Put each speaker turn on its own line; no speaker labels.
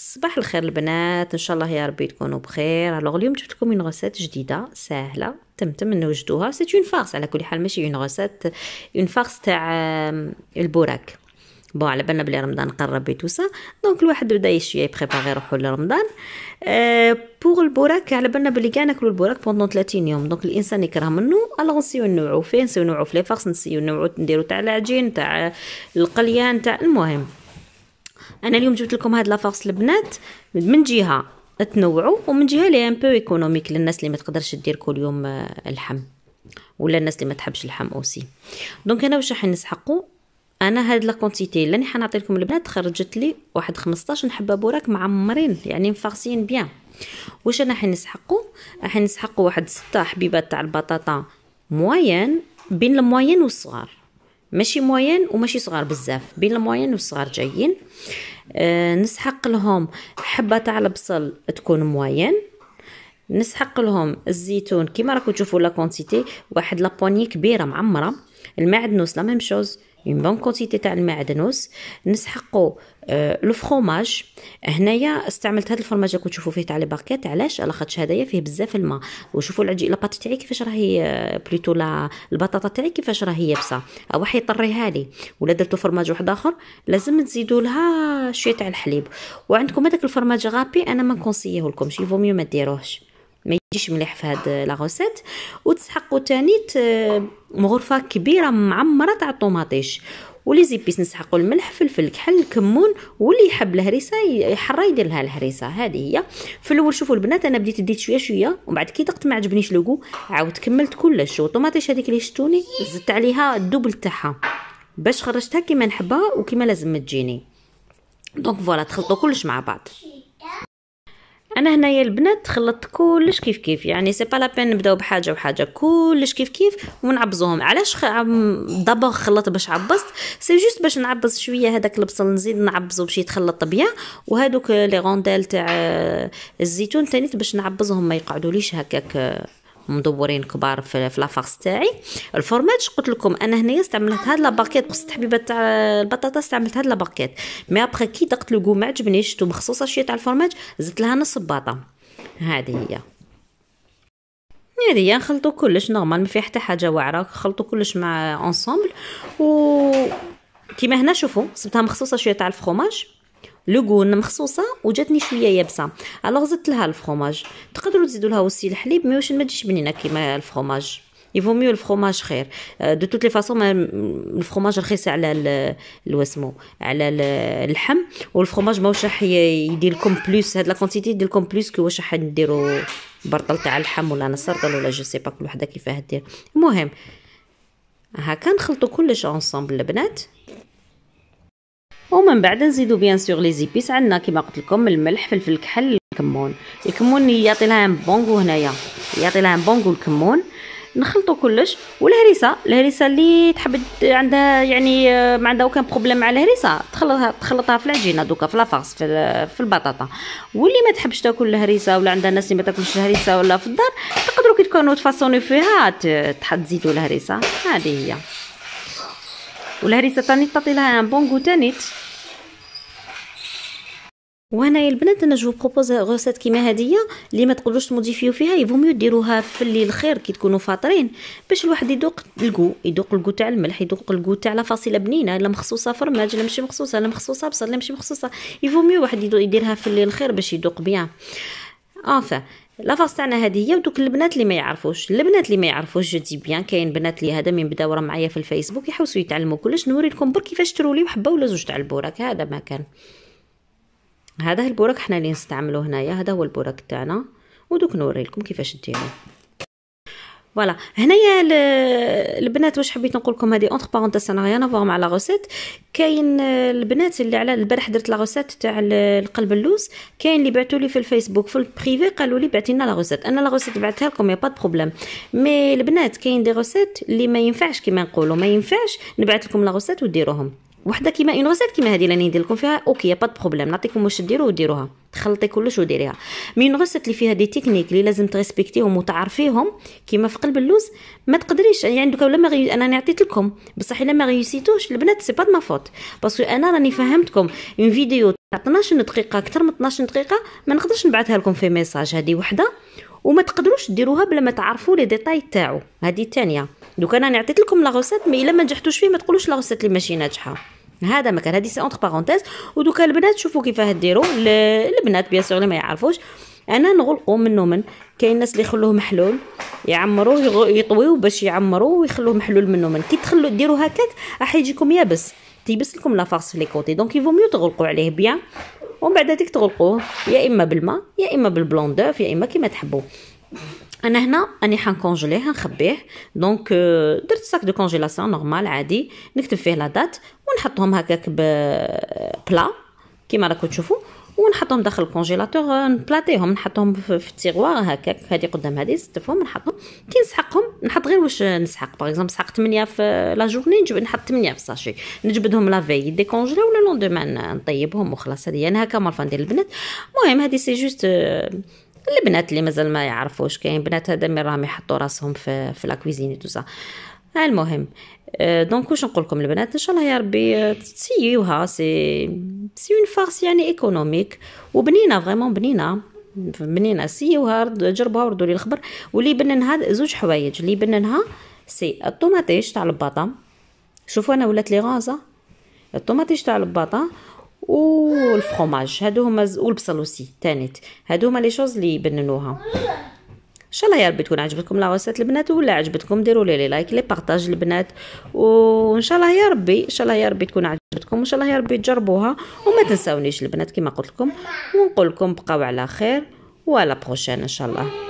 صباح الخير البنات ان شاء الله يا ربي تكونوا بخير الوغ اليوم جبت لكم اون غوسيت جديده سهله تمتم نوجدوها سي اون فارس على كل حال ماشي اون غوسيت اون فارس تاع البوراك بون على بالنا بلي رمضان قرب توسا دونك الواحد بدا يشوي يبريباري روحو لرمضان بوغ آه، البوراك على بالنا بلي كاع ناكلو البوراك بوندون 30 يوم دونك الانسان يكره منو الوغ نسيو نوعو فيه نسيو نوعو في لي فارس نسيو نوعو نديرو تاع العجين تاع القليان تاع المهم انا اليوم جبت لكم هاد لافورس البنات من جهه تنوعوا ومن جهه لي ان بو ايكونوميك للناس اللي ما تقدرش دير كل يوم آه، اللحم ولا الناس اللي ما تحبش اللحم اوسي دونك انا واش راح نسحقوا انا هاد لا كونتيتي اللي راح نعطي لكم البنات خرجت لي واحد 15 حبه بوراك معمرين يعني مفارسين بيان واش انا راح نسحقوا راح نسحقوا واحد 6 حبيبات تاع البطاطا موين بين الموين والصغار ماشي موين وماشي صغار بزاف بين الموين والصغار جايين آه، نسحق لهم حبة تاع البصل تكون موين نسحق لهم الزيتون كيما راكم تشوفوا لا كونتيتي واحد لابوني كبيره معمره المعدنوس لا ميم شوز اون بون كونتيتي تاع المعدنوس نسحقوا آه، لو فروماج هنايا استعملت هذا الفرماج اللي تشوفوا فيه تاع لي باركيت علاش على خاطرش هذايا فيه بزاف الماء وشوفوا العجي لاباط تاعي كيفاش راهي آه، بلوتو لا البطاطا تاعي كيفاش راهي يابسه او راح يطريها لي ولا درتو فرماج واحد اخر لازم تزيدوا لها شويه تاع الحليب وعندكم هذاك الفرماج غابي انا ما نكونسييه لكمش يفو ميو ما ديروهش ما يجيش مليح في هاد لا غوسيت وتسحقوا تاني مغرفه كبيره معمره تاع الطوماطيش ولي زيبيس نسحقوا الملح فلفل الكحل الكمون واللي يحب الهريسه يحرى يدير لها الهريسه هذه هي في الاول شوفوا البنات انا بديت ديت شويه شويه ومن بعد كي دقت ما عجبنيش لوغو عاود كملت كلش والطوماطيش هذيك اللي شتوني زدت عليها الدوبل تاعها باش خرجتها كيما نحبها وكيما لازم تجيني دونك فوالا تخلطوا كلش مع بعض انا هنايا البنات خلطت كلش كيف كيف يعني سي با لا بين نبداو بحاجه وحاجه كلش كيف كيف ونعبزوهم علاش خ... دابور خلط باش عبزت سي جوست باش نعبز شويه هذاك البصل نزيد نعبزو باش يتخلط بيان وهذوك لي غونديل تاع الزيتون ثاني باش نعبزهم ما يقعدوليش هكاك مدورين كبار في, في لافاغس تاعي الفرماج قلت لكم انا هنايا استعملت هاد لاباكيت قصت التحبيبه تاع البطاطا استعملت هاد لاباكيت مي ابخي كي دقت لو ما عجبني شفتو مخصوصه شويه تاع الفرماج زدت لها نص باطا هذه هي هذه نخلطو كلش نورمال ما فيها حتى حاجه واعره خلطو كلش مع انصامبل و كيما هنا شوفوا صبتها مخصوصه شويه تاع الفرماج لوغون مخصوصه وجاتني شويه يابسه الوغ زدت لها الفرماج تقدروا تزيدوا لها وسي الحليب مي واش ما تجيش بنينه كيما الفرماج يفو ميو الفرماج خير دو توت لي فاصون الفرماج رخيص على الوسمو على اللحم والفرماج ماهوش راح يدير لكم بلوس هاد لا كونتيتي يدير لكم بلوس كي واش راح نديرو برطل تاع اللحم ولا نسرطل ولا جو سي با كل وحده كيفاه دير المهم هاكا نخلطو كلش اونصومبل البنات ومن بعد نزيدو بيان سور لي زيبيس عندنا كما قلت لكم الملح فلفل كحل الكمون الكمون يعطي لها ان بونغو هنايا يعطي لها ان بونغو الكمون نخلطو كلش والهريسه الهريسه اللي تحب عندها يعني آه، ما عندها اوكان بروبليم مع الهريسه تخلطها تخلطها في العجينه دوكا في لافاس في, في البطاطا واللي ما تحبش تاكل الهريسه ولا عندها ناس اللي ما تاكلش الهريسه ولا في الدار تقدروا كي تكونوا تفاصوني فيها تزيدوا الهريسه هذه هي والهريسه تاني تعطي لها ان بونغو ثاني وهنا يا البنات انا جو بروبوز غوسات كيما هادية اللي ما تقدروش تموديفيو فيها يفوميو ديروها في الليل خير كي تكونوا فاطرين باش الواحد يذوق الكو يذوق الكو تاع الملح يذوق الكو تاع لا فاصيله بنينه لا مخصوصه فرماج لا ماشي مخصوصه لا مخصوصه بصل لا ماشي مخصوصه يفوميو واحد يديرها في الليل خير باش يذوق بيان انفا فاص تاعنا هذه هي ودوك البنات اللي ما يعرفوش البنات اللي ما يعرفوش جو دي بيان كاين بنات اللي هذا من بداو راه معايا في الفيسبوك يحوسوا يتعلموا كلش نوري لكم برك كيفاش لي وحبه ولا زوج تاع البوراك هذا ما كان هذا البورك حنا اللي نستعملوه هنايا هذا هو البورك تاعنا ودوك نوري لكم كيفاش ديروا فوالا هنايا البنات واش حبيت نقول لكم هذه اونتر بارونتيس انا غير نافوغ مع لا غوسيت كاين البنات اللي على البارح درت لا غوسيت تاع القلب اللوز كاين اللي بعثوا لي في الفيسبوك في البريفي قالوا لي بعثي لنا لا غوسيت انا لا غوسيت بعثها لكم يا با بروبليم مي البنات كاين دي غوسيت اللي ما ينفعش كيما نقولوا ما ينفعش نبعث لكم لا غوسيت وديروهم وحده كيما اون ريسيت كيما هذه اللي راني ندير لكم فيها اوكي با بروبليم نعطيكم واش ديروا وديروها تخلطي كلش وديريها مي اون ريسيت اللي فيها دي تكنيك اللي لازم تريسبكتيهم وتعرفيهم كيما في قلب اللوز ما تقدريش يعني عندك ولا ما غي... انا عطيت لكم بصح الا ما غيسيتوش البنات سي با ما فوت باسكو انا راني فهمتكم اون فيديو تاع 12 دقيقه اكثر من 12 دقيقه ما نقدرش نبعثها لكم في ميساج هذه وحده وما تقدروش ديروها بلا ما تعرفوا لي ديتاي تاعو هذه الثانيه دوك انا عطيت لكم لا غوسيت مي الا ما نجحتوش فيه ما تقولوش لا غوسيت اللي ماشي ناجحه هذا مكان هذه سي اونتر بارونتيز ودوكا البنات شوفوا كيفاه ديروا البنات بيان سور ما يعرفوش انا نغلقو منو من كاين الناس اللي يخلوه محلول يعمروه يطويو باش يعمروه ويخلوه محلول منو من كي تخلو ديروا هكاك راح يجيكم يابس تيبس لكم لا فارس في لي كوتي دونك يفو ميو تغلقوا عليه بيان ومن بعد هذيك تغلقوه يا اما بالماء يا اما بالبلون دوف يا اما كيما تحبوا انا هنا اني حنكونجليه نخبيه دونك euh، درت ساك دو كونجيلاسيون نورمال عادي نكتب فيه لا دات ونحطهم هكاك بلا كيما راكم تشوفوا ونحطهم داخل الكونجيلاتور نبلاطيهم نحطهم في التيغوار هكاك هادي قدام هادي نستفهم نحطهم كي نسحقهم نحط غير واش نسحق باغ اكزومبل سحقت 8 في لا جورني نجبد نحط 8 في ساشي نجبدهم لا في دي كونجلي ولا لوندومان نطيبهم وخلاص هادي انا هكا مرفه ندير البنات المهم هادي سي جوست البنات اللي مازال ما يعرفوش كاين بنات هذا من راهم يحطوا راسهم في في لا كويزين توزا آه، المهم دونك آه، واش نقول لكم البنات ان شاء الله يا ربي تسيوها سي سي اون فارس يعني ايكونوميك وبنينا فريمون بنينه بنينه سيوها جربوها وردوا لي الخبر واللي بننها زوج حوايج اللي بننها سي الطوماطيش تاع البطاطا شوفوا انا ولات لي غازه الطوماطيش تاع البطاطا و والفخوماج هادو هما والبصل وسي تانيت هادو هما لي شوز لي بننوها ان شاء الله يا ربي تكون عجبتكم لا البنات ولا عجبتكم ديروا لي لي لايك لي بارطاج البنات وان شاء الله يا ربي ان شاء الله يا ربي تكون عجبتكم وان شاء الله يا ربي تجربوها وما تنساونيش البنات كما قلت لكم ونقول لكم بقاو على خير ولا بروشين ان شاء الله